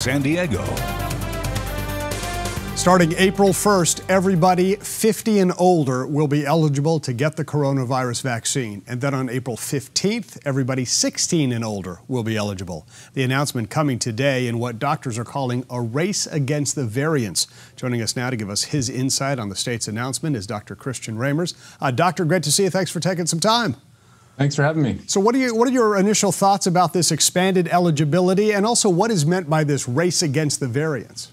San Diego. Starting April 1st, everybody 50 and older will be eligible to get the coronavirus vaccine. And then on April 15th, everybody 16 and older will be eligible. The announcement coming today in what doctors are calling a race against the variants. Joining us now to give us his insight on the state's announcement is Dr. Christian Ramers. Uh, doctor, great to see you. Thanks for taking some time. Thanks for having me. So, what are, you, what are your initial thoughts about this expanded eligibility and also what is meant by this race against the variants?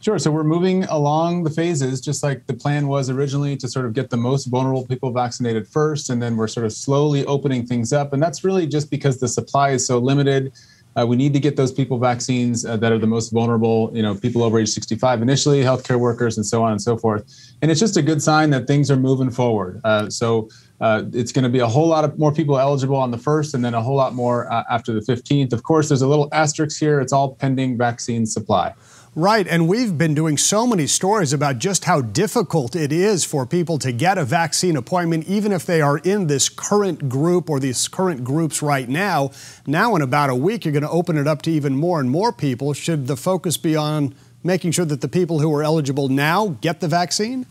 Sure. So, we're moving along the phases, just like the plan was originally to sort of get the most vulnerable people vaccinated first. And then we're sort of slowly opening things up. And that's really just because the supply is so limited. Uh, we need to get those people vaccines uh, that are the most vulnerable, you know, people over age 65 initially, healthcare workers, and so on and so forth. And it's just a good sign that things are moving forward. Uh, so uh, it's going to be a whole lot of more people eligible on the first and then a whole lot more uh, after the 15th. Of course, there's a little asterisk here. It's all pending vaccine supply. Right, and we've been doing so many stories about just how difficult it is for people to get a vaccine appointment, even if they are in this current group or these current groups right now. Now, in about a week, you're going to open it up to even more and more people. Should the focus be on making sure that the people who are eligible now get the vaccine?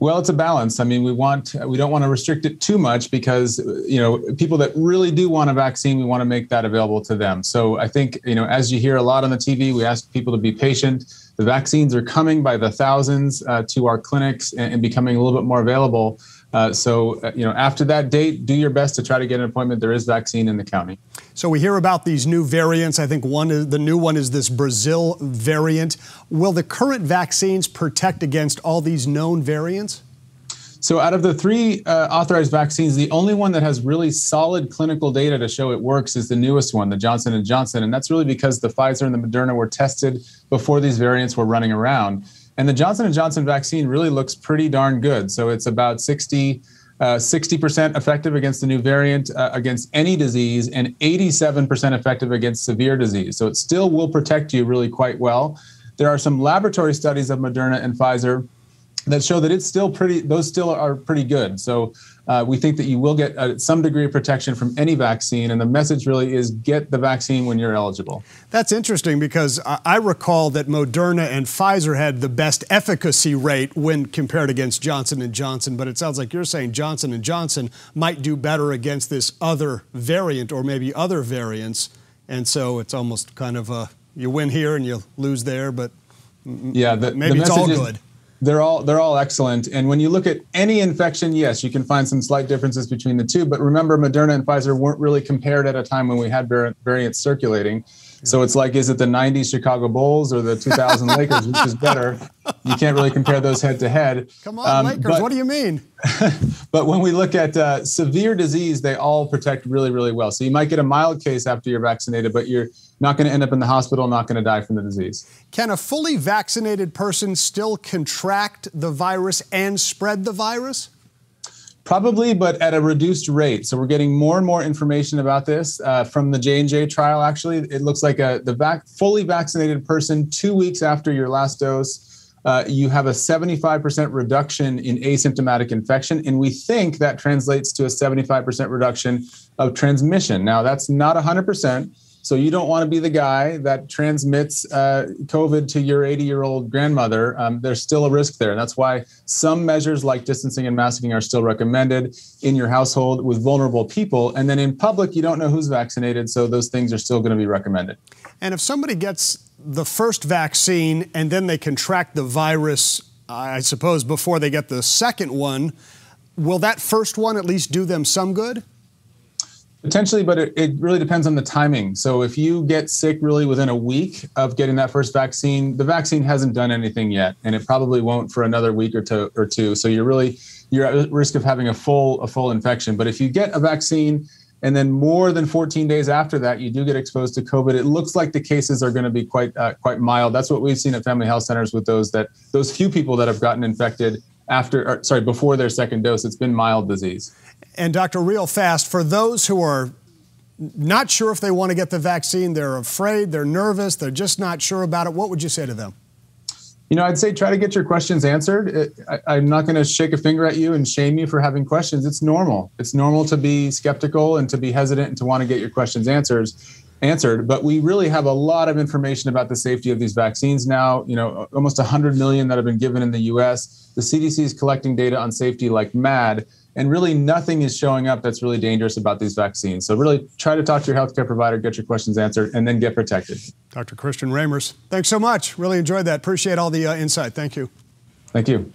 Well, it's a balance. I mean, we want we don't want to restrict it too much because you know people that really do want a vaccine, we want to make that available to them. So I think you know as you hear a lot on the TV, we ask people to be patient. The vaccines are coming by the thousands uh, to our clinics and, and becoming a little bit more available. Uh, so, uh, you know, after that date, do your best to try to get an appointment. There is vaccine in the county. So we hear about these new variants. I think one is, the new one is this Brazil variant. Will the current vaccines protect against all these known variants? So, out of the three uh, authorized vaccines, the only one that has really solid clinical data to show it works is the newest one, the Johnson and Johnson, and that's really because the Pfizer and the Moderna were tested before these variants were running around. And the Johnson & Johnson vaccine really looks pretty darn good. So it's about 60 uh, 60% effective against the new variant uh, against any disease and 87% effective against severe disease. So it still will protect you really quite well. There are some laboratory studies of Moderna and Pfizer that show that it's still pretty those still are pretty good so uh, we think that you will get uh, some degree of protection from any vaccine and the message really is get the vaccine when you're eligible that's interesting because i recall that moderna and pfizer had the best efficacy rate when compared against johnson and johnson but it sounds like you're saying johnson and johnson might do better against this other variant or maybe other variants and so it's almost kind of a you win here and you lose there but yeah the, maybe the it's all good is, they're all they're all excellent. And when you look at any infection, yes, you can find some slight differences between the two. But remember, Moderna and Pfizer weren't really compared at a time when we had variants circulating. So it's like, is it the 90s Chicago Bulls or the 2000 Lakers, which is better? You can't really compare those head to head. Come on, um, Lakers, but, what do you mean? but when we look at uh, severe disease, they all protect really, really well. So you might get a mild case after you're vaccinated, but you're not going to end up in the hospital, not going to die from the disease. Can a fully vaccinated person still contract the virus and spread the virus? Probably, but at a reduced rate. So we're getting more and more information about this uh, from the J and J trial. Actually, it looks like a uh, the vac- fully vaccinated person two weeks after your last dose, uh, you have a 75% reduction in asymptomatic infection, and we think that translates to a 75% reduction of transmission. Now, that's not 100%. So you don't want to be the guy that transmits uh, COVID to your 80 year old grandmother. Um, there's still a risk there. And that's why some measures like distancing and masking are still recommended in your household with vulnerable people. And then in public, you don't know who's vaccinated. So those things are still going to be recommended. And if somebody gets the first vaccine and then they contract the virus, I suppose, before they get the second one, will that first one at least do them some good? Potentially, but it, it, really depends on the timing. So if you get sick really within a week of getting that first vaccine, the vaccine hasn't done anything yet, and it probably won't for another week or two. Or two. So you're really you're at risk of having a full a full infection. But if you get a vaccine and then more than 14 days after that, you do get exposed to COVID. It looks like the cases are going to be quite uh, quite mild. That's what we've seen at family health centers with those that those few people that have gotten infected after or, sorry before their second dose. It's been mild disease. And Dr. Real Fast, for those who are not sure if they want to get the vaccine, they're afraid, they're nervous, they're just not sure about it, what would you say to them? You know, I'd say try to get your questions answered. I, am not going to shake a finger at you and shame you for having questions. It's normal. It's normal to be skeptical and to be hesitant and to want to get your questions answers answered. But we really have a lot of information about the safety of these vaccines now. You know, almost 100 million that have been given in the U.S. The CDC is collecting data on safety like mad and really nothing is showing up that's really dangerous about these vaccines. So really try to talk to your healthcare provider, get your questions answered, and then get protected. Dr. Christian Ramers, thanks so much. Really enjoyed that. Appreciate all the uh, insight. Thank you. Thank you.